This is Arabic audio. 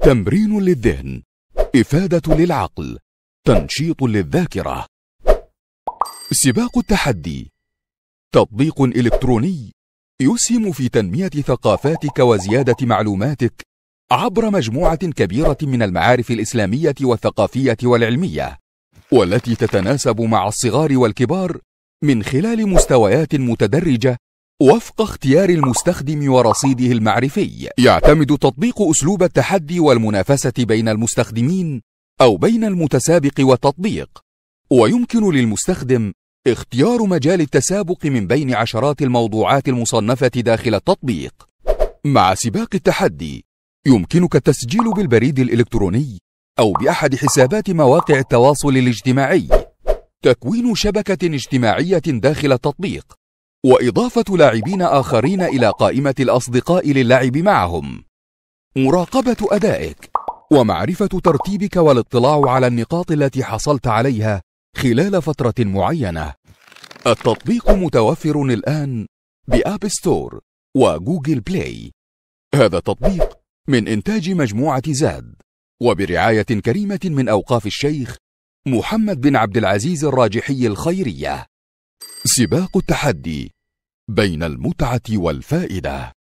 تمرين للذهن إفادة للعقل تنشيط للذاكرة سباق التحدي تطبيق إلكتروني يسهم في تنمية ثقافاتك وزيادة معلوماتك عبر مجموعة كبيرة من المعارف الإسلامية والثقافية والعلمية والتي تتناسب مع الصغار والكبار من خلال مستويات متدرجة وفق اختيار المستخدم ورصيده المعرفي يعتمد تطبيق أسلوب التحدي والمنافسة بين المستخدمين أو بين المتسابق والتطبيق ويمكن للمستخدم اختيار مجال التسابق من بين عشرات الموضوعات المصنفة داخل التطبيق مع سباق التحدي يمكنك التسجيل بالبريد الإلكتروني أو بأحد حسابات مواقع التواصل الاجتماعي تكوين شبكة اجتماعية داخل التطبيق وإضافة لاعبين آخرين إلى قائمة الأصدقاء للعب معهم مراقبة أدائك ومعرفة ترتيبك والاطلاع على النقاط التي حصلت عليها خلال فترة معينة التطبيق متوفر الآن بآب ستور وجوجل بلاي هذا التطبيق من إنتاج مجموعة زاد وبرعاية كريمة من أوقاف الشيخ محمد بن عبد العزيز الراجحي الخيرية سباق التحدي بين المتعة والفائدة